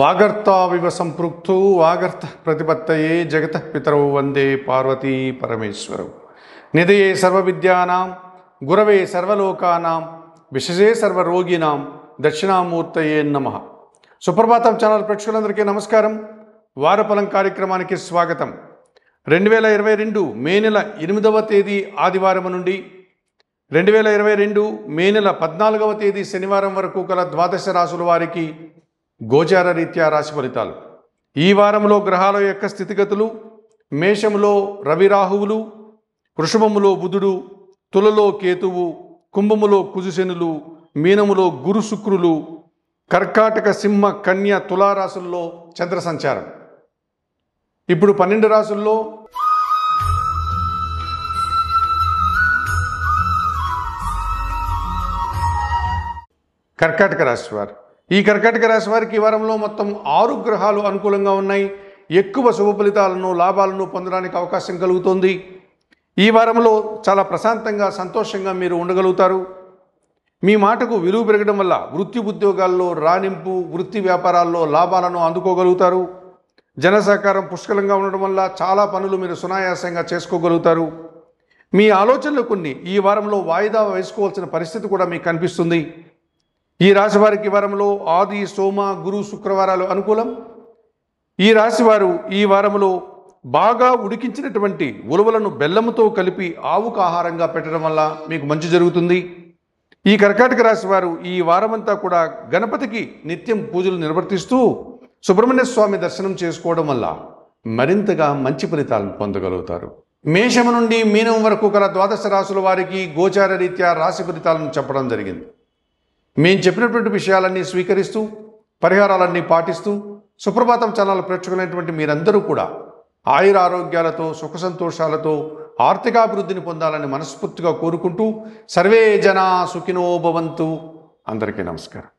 వాగర్తావివ సంపృక్తు వాగర్త ప్రతిపత్తయే జగత పితరవు వందే పార్వతీ పరమేశ్వరవు నిధయే సర్వవిద్యానాం గురవే సర్వలోకానాం సర్వ సర్వరోగినాం దక్షిణామూర్తయే నమ సుప్రభాతం ఛానల్ ప్రేక్షకులందరికీ నమస్కారం వారపలం కార్యక్రమానికి స్వాగతం రెండు వేల ఇరవై రెండు మే నెల ఎనిమిదవ తేదీ ఆదివారం నుండి రెండు వేల ఇరవై రెండు మే నెల పద్నాలుగవ తేదీ శనివారం వరకు గల ద్వాదశ రాసుల వారికి గోచార రీత్యా రాశి ఫలితాలు ఈ వారంలో గ్రహాల యొక్క స్థితిగతులు మేషములో రవిరాహువులు వృషభములో బుధుడు తులలో కేతువు కుంభములో కుజుశనులు మీనములో గురు శుక్రులు కర్కాటక సింహ కన్య తులారాశుల్లో చంద్ర సంచారం ఇప్పుడు పన్నెండు రాసుల్లో కర్కాటక రాశి వారు ఈ కర్కాటక రాశి వారికి ఈ వారంలో మొత్తం ఆరు గ్రహాలు అనుకూలంగా ఉన్నాయి ఎక్కువ శుభ ఫలితాలను లాభాలను పొందడానికి అవకాశం కలుగుతుంది ఈ వారంలో చాలా ప్రశాంతంగా సంతోషంగా మీరు ఉండగలుగుతారు మీ మాటకు విలువ పెరగడం వల్ల వృత్తి ఉద్యోగాల్లో రాణింపు వృత్తి వ్యాపారాల్లో లాభాలను అందుకోగలుగుతారు జన సహకారం పుష్కలంగా ఉండడం వల్ల చాలా పనులు మీరు సునాయాసంగా చేసుకోగలుగుతారు మీ ఆలోచనలు కొన్ని ఈ వారంలో వాయిదా వేసుకోవాల్సిన పరిస్థితి కూడా మీకు కనిపిస్తుంది ఈ రాశివారికి వారంలో ఆది సోమ గురు శుక్రవారాలు అనుకూలం ఈ రాశివారు ఈ వారంలో బాగా ఉడికించినటువంటి ఉలవలను బెల్లంతో కలిపి ఆవుకు ఆహారంగా పెట్టడం వల్ల మీకు మంచి జరుగుతుంది ఈ కర్కాటక రాశి వారు ఈ వారమంతా కూడా గణపతికి నిత్యం పూజలు నిర్వర్తిస్తూ సుబ్రహ్మణ్య స్వామి దర్శనం చేసుకోవడం వల్ల మరింతగా మంచి ఫలితాలను పొందగలుగుతారు మేషము నుండి మీనం వరకు గల ద్వాదశ రాశుల వారికి గోచార రీత్యా రాశి ఫలితాలను చెప్పడం జరిగింది మేము చెప్పినటువంటి విషయాలన్నీ స్వీకరిస్తూ పరిహారాలన్నీ పాటిస్తూ సుప్రభాతం ఛానల్ ప్రేక్షకులైనటువంటి మీరందరూ కూడా ఆయుర ఆరోగ్యాలతో సుఖ సంతోషాలతో ఆర్థికాభివృద్ధిని పొందాలని మనస్ఫూర్తిగా కోరుకుంటూ సర్వే జనా సుఖినోభవంతు అందరికీ నమస్కారం